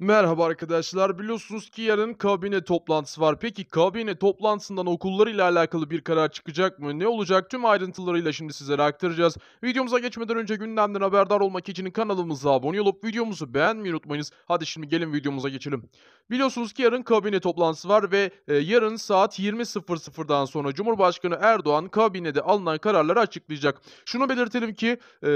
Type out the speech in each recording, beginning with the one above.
Merhaba arkadaşlar. Biliyorsunuz ki yarın kabine toplantısı var. Peki kabine toplantısından okullar ile alakalı bir karar çıkacak mı? Ne olacak? Tüm ayrıntılarıyla şimdi sizlere aktaracağız. Videomuza geçmeden önce gündemden haberdar olmak için kanalımıza abone olup videomuzu beğenmeyi unutmayınız. Hadi şimdi gelin videomuza geçelim. Biliyorsunuz ki yarın kabine toplantısı var ve e, yarın saat 20.00'dan sonra Cumhurbaşkanı Erdoğan kabinede alınan kararları açıklayacak. Şunu belirtelim ki e,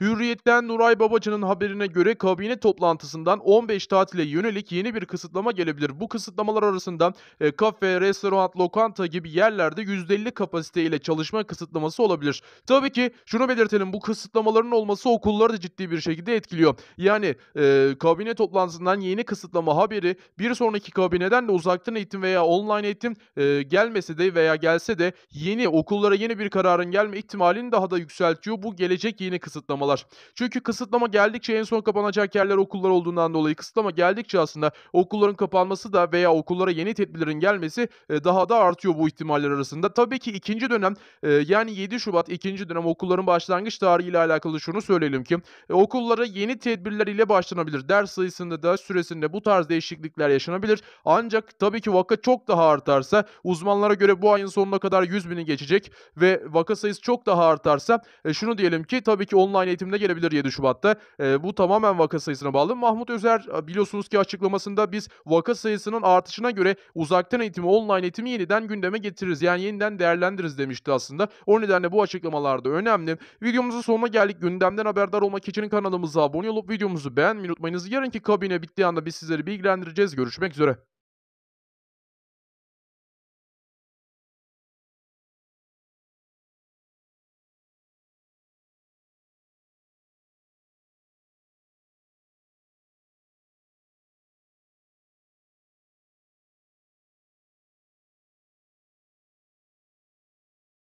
Hürriyet'ten Nuray Babacan'ın haberine göre kabine toplantısından 15 tane tatile yönelik yeni bir kısıtlama gelebilir. Bu kısıtlamalar arasında e, kafe, restoran, lokanta gibi yerlerde %50 kapasite ile çalışma kısıtlaması olabilir. Tabii ki şunu belirtelim bu kısıtlamaların olması okulları da ciddi bir şekilde etkiliyor. Yani e, kabine toplantısından yeni kısıtlama haberi bir sonraki kabineden de uzaktan eğitim veya online eğitim e, gelmese de veya gelse de yeni okullara yeni bir kararın gelme ihtimalini daha da yükseltiyor bu gelecek yeni kısıtlamalar. Çünkü kısıtlama geldikçe en son kapanacak yerler okullar olduğundan dolayı kısıtlama ama geldikçe aslında okulların kapanması da veya okullara yeni tedbirlerin gelmesi e, daha da artıyor bu ihtimaller arasında. Tabii ki ikinci dönem e, yani 7 Şubat ikinci dönem okulların başlangıç tarihiyle alakalı şunu söyleyelim ki e, okullara yeni tedbirler ile başlanabilir. Ders sayısında da süresinde bu tarz değişiklikler yaşanabilir. Ancak tabii ki vaka çok daha artarsa uzmanlara göre bu ayın sonuna kadar 100 bini geçecek ve vaka sayısı çok daha artarsa şunu diyelim ki tabii ki online eğitimde gelebilir 7 Şubat'ta. bu tamamen vaka sayısına bağlı. Mahmut Özer biliyorsunuz Biliyorsunuz ki açıklamasında biz vaka sayısının artışına göre uzaktan eğitimi, online eğitimi yeniden gündeme getiririz. Yani yeniden değerlendiririz demişti aslında. O nedenle bu açıklamalar önemli. Videomuzun sonuna geldik. Gündemden haberdar olmak için kanalımıza abone olup videomuzu beğenmeyi unutmayınız. Yarınki kabine bittiği anda biz sizleri bilgilendireceğiz. Görüşmek üzere.